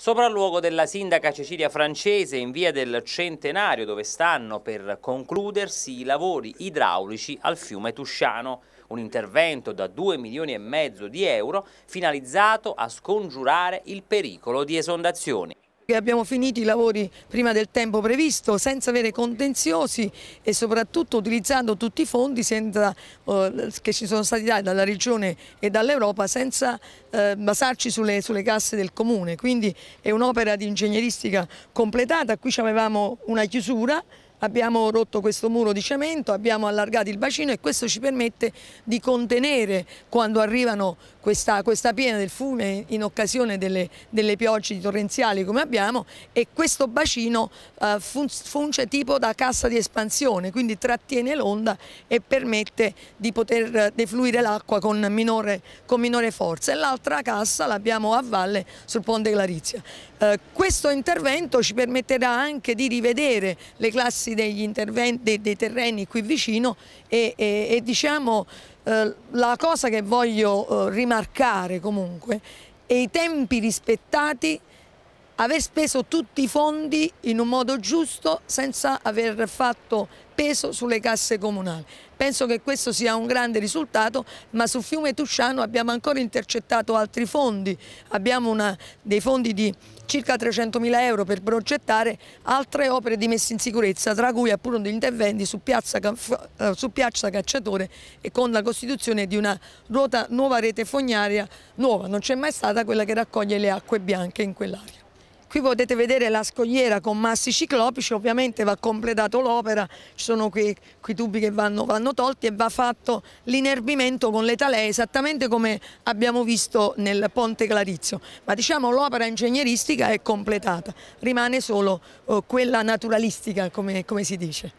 Sopralluogo della sindaca Cecilia Francese in via del Centenario dove stanno per concludersi i lavori idraulici al fiume Tusciano. Un intervento da 2 milioni e mezzo di euro finalizzato a scongiurare il pericolo di esondazioni. Abbiamo finito i lavori prima del tempo previsto senza avere contenziosi e soprattutto utilizzando tutti i fondi senza, eh, che ci sono stati dati dalla Regione e dall'Europa senza eh, basarci sulle, sulle, casse del Comune. Quindi è un'opera di ingegneristica completata, qui avevamo una chiusura abbiamo rotto questo muro di cemento, abbiamo allargato il bacino e questo ci permette di contenere quando arrivano questa, questa piena del fiume in occasione delle, delle, piogge torrenziali come abbiamo e questo bacino eh, fun, funge tipo da cassa di espansione, quindi trattiene l'onda e permette di poter defluire l'acqua con minore, con minore forza. E l'altra cassa l'abbiamo a valle sul ponte Clarizia. Eh, questo intervento ci permetterà anche di rivedere le classi occuparsi degli interventi, dei, terreni qui vicino e, e, e diciamo eh, la cosa che voglio eh, rimarcare comunque è i tempi rispettati aver speso tutti i fondi in un modo giusto senza aver fatto peso sulle casse comunali. Penso che questo sia un grande risultato, ma sul fiume Tusciano abbiamo ancora intercettato altri fondi, abbiamo una, dei fondi di circa 300.000 euro per progettare altre opere di messa in sicurezza, tra cui appunto degli interventi su piazza, eh, su piazza Cacciatore e con la costituzione di una ruota, nuova rete fognaria nuova, non c'è mai stata quella che raccoglie le acque bianche in quell'area. Qui potete vedere la scogliera con massi ciclopici, ovviamente va completato l'opera, ci sono quei, quei tubi che vanno, vanno, tolti e va fatto l'inerbimento con le talee, esattamente come abbiamo visto nel Ponte Clarizio. Ma diciamo l'opera ingegneristica è completata, rimane solo eh, quella naturalistica, come, come si dice.